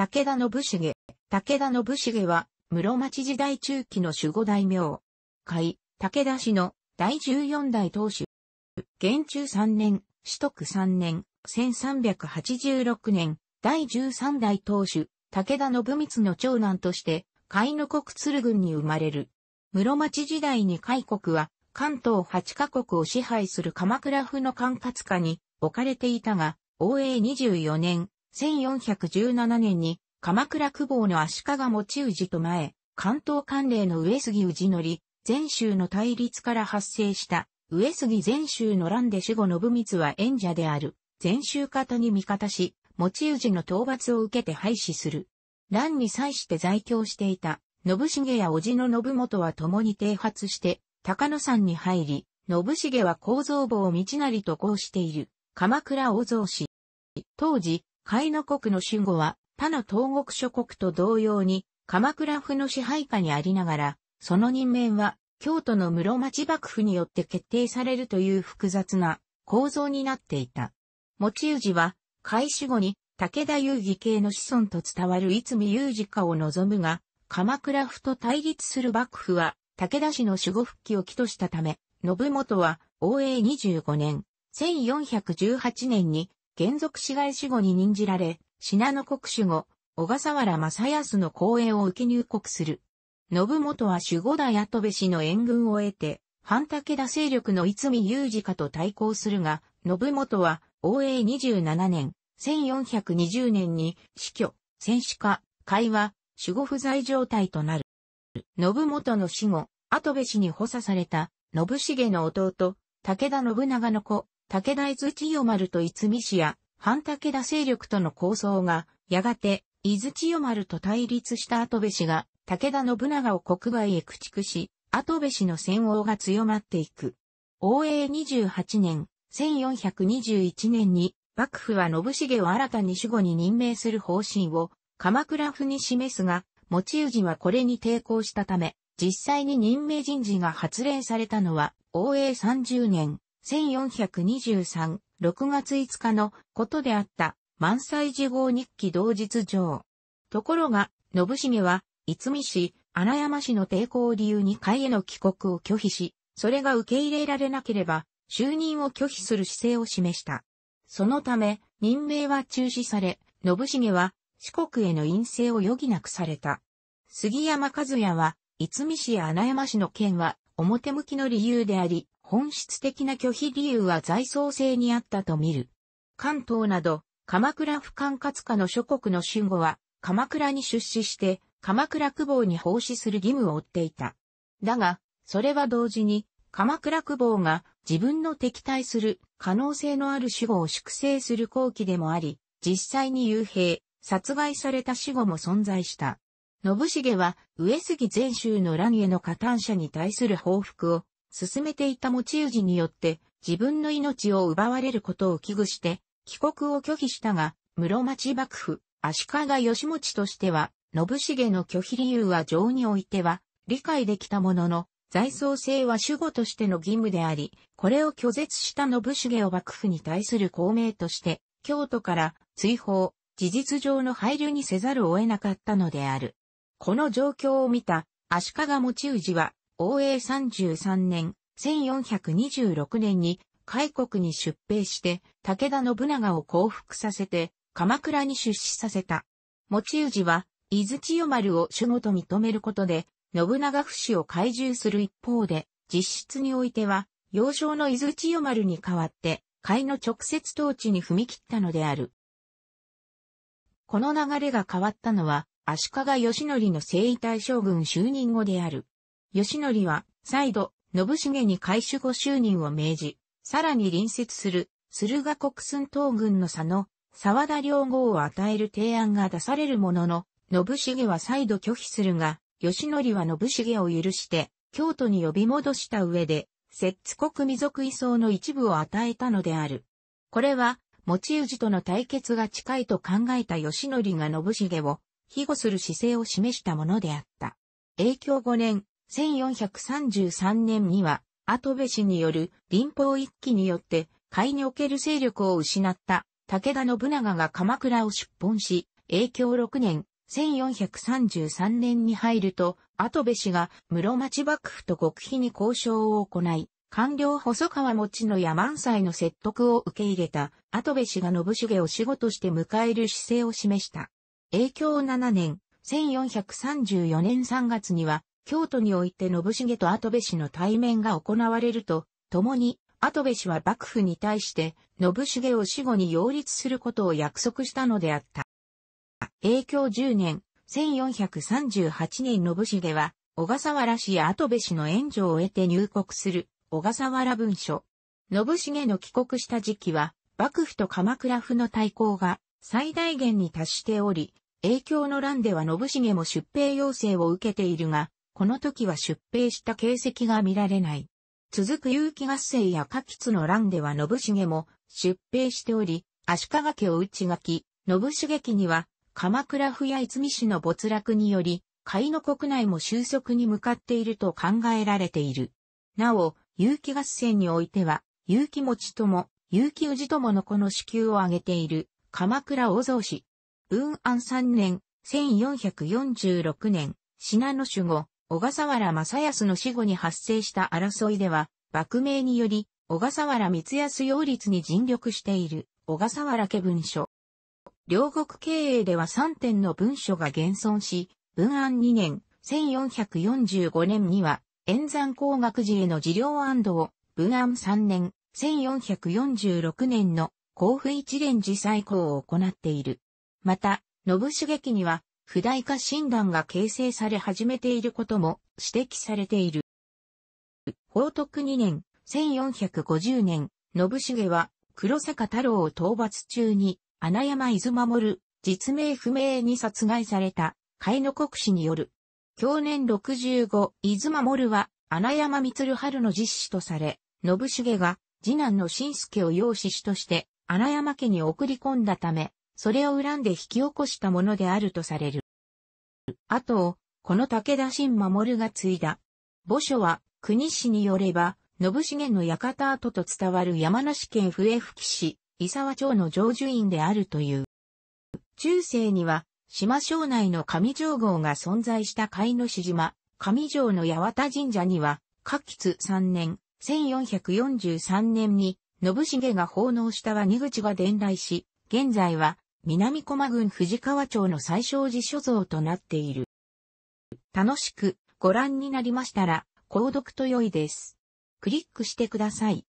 武田信繁。武田信繁は、室町時代中期の守護大名。海、武田氏の第14代当主。元中3年、四徳3年、1386年、第13代当主、武田信光の長男として、海の国鶴郡に生まれる。室町時代に海国は、関東8カ国を支配する鎌倉府の管轄下に置かれていたが、応永24年、1417年に、鎌倉久保の足利持氏と前、関東関連の上杉氏則、全州の対立から発生した、上杉全州の乱で死後信光は縁者である、全州方に味方し、持氏の討伐を受けて廃止する。乱に際して在京していた、信繁や叔父の信元は共に停発して、高野山に入り、信繁は構造坊道成とうしている、鎌倉大蔵氏。当時、海の国の守護は、他の東国諸国と同様に、鎌倉府の支配下にありながら、その任命は、京都の室町幕府によって決定されるという複雑な構造になっていた。持氏は、開始後に、武田遊戯系の子孫と伝わる逸見遊有事を望むが、鎌倉府と対立する幕府は、武田氏の守護復帰を起としたため、信元は、応永25年、1418年に元属市外守護に任じられ、信濃国守護、小笠原正康の公演を受け入国する。信元は守護代跡部氏の援軍を得て、半武田勢力の逸見雄二家と対抗するが、信元は、応永27年、1420年に死去、戦死化、会話、守護不在状態となる。信元の死後、跡部氏に補佐された、信重の弟、武田信長の子、武田伊豆千代丸と逸見氏や、反武田勢力との構想が、やがて、伊豆千代丸と対立した後部氏が、武田信長を国外へ駆逐し、後部氏の戦王が強まっていく。応永28年、1421年に、幕府は信繁を新たに守護に任命する方針を、鎌倉府に示すが、持ち氏はこれに抵抗したため、実際に任命人事が発令されたのは、応永30年、1423、6月5日のことであった、満載事号日記同日上。ところが、信繁は、逸見市、穴山市の抵抗を理由に会への帰国を拒否し、それが受け入れられなければ、就任を拒否する姿勢を示した。そのため、任命は中止され、信繁は四国への陰性を余儀なくされた。杉山和也は、逸見市や穴山市の件は表向きの理由であり、本質的な拒否理由は財政性にあったと見る。関東など、鎌倉府管轄下の諸国の守護は、鎌倉に出資して、鎌倉久保に奉仕する義務を負っていた。だが、それは同時に、鎌倉久保が自分の敵対する可能性のある死後を粛清する後期でもあり、実際に幽閉、殺害された死後も存在した。信繁は、上杉前州の乱への加担者に対する報復を、進めていた持ち氏によって自分の命を奪われることを危惧して帰国を拒否したが、室町幕府、足利義持としては、信繁の拒否理由は情においては理解できたものの、財葬制は守護としての義務であり、これを拒絶した信繁を幕府に対する公明として、京都から追放、事実上の配慮にせざるを得なかったのである。この状況を見た足利持氏は応永33年、1426年に、開国に出兵して、武田信長を降伏させて、鎌倉に出資させた。持氏は、伊豆千代丸を主語と認めることで、信長不死を懐柔する一方で、実質においては、幼少の伊豆千代丸に代わって、海の直接統治に踏み切ったのである。この流れが変わったのは、足利義則の征夷大将軍就任後である。義則は、再度、信繁に改守護就任を命じ、さらに隣接する、駿河国寸東軍の佐野、沢田両郷を与える提案が出されるものの、信繁は再度拒否するが、義則は信繁を許して、京都に呼び戻した上で、摂津国未属位相の一部を与えたのである。これは、持ち氏との対決が近いと考えた義則が信繁を、庇護する姿勢を示したものであった。影響5年、1433年には、跡部氏による林法一揆によって、海における勢力を失った武田信長が鎌倉を出奔し、永響6年、1433年に入ると、跡部氏が室町幕府と極秘に交渉を行い、官僚細川持ちの山満祭の説得を受け入れた、跡部氏が信繁を仕事して迎える姿勢を示した。永響7年、1434年3月には、京都において信繁と跡部氏の対面が行われると、共に、跡部氏は幕府に対して、信繁を死後に擁立することを約束したのであった。永響10年、1438年信繁は、小笠原氏や跡部氏の援助を得て入国する、小笠原文書。信繁の帰国した時期は、幕府と鎌倉府の対抗が最大限に達しており、影響の乱では信繁も出兵要請を受けているが、この時は出兵した形跡が見られない。続く勇気合戦や下吉の乱では信繁も出兵しており、足利家を内き、信繁家には鎌倉府や泉市の没落により、海の国内も収束に向かっていると考えられている。なお、有機合戦においては、有機持ちとも、有機氏とものこの支給を挙げている、鎌倉大蔵氏。文安3年、1446年、品の守護、小笠原正康の死後に発生した争いでは、幕名により、小笠原光康擁立に尽力している、小笠原家文書。両国経営では3点の文書が現存し、文案2年、1445年には、演山工学寺への治療安堵を、文案3年、1446年の甲府一連寺再興を行っている。また、信茂記には、不代化診断が形成され始めていることも指摘されている。宝徳2年、1450年、信繁は黒坂太郎を討伐中に、穴山伊豆守、実名不明に殺害された、海の国史による。去年65、伊豆守は、穴山光春の実子とされ、信繁が、次男の新助を養子子として、穴山家に送り込んだため、それを恨んで引き起こしたものであるとされる。あと、この武田信守が継いだ。墓所は、国史によれば、信繁の館跡と伝わる山梨県笛吹市、伊沢町の常住院であるという。中世には、島省内の上城郷が存在した海の市島、上城の八幡神社には、下吉3年、1443年に、信繁が奉納した和荷口が伝来し、現在は南駒郡藤川町の最小寺所蔵となっている。楽しくご覧になりましたら、購読と良いです。クリックしてください。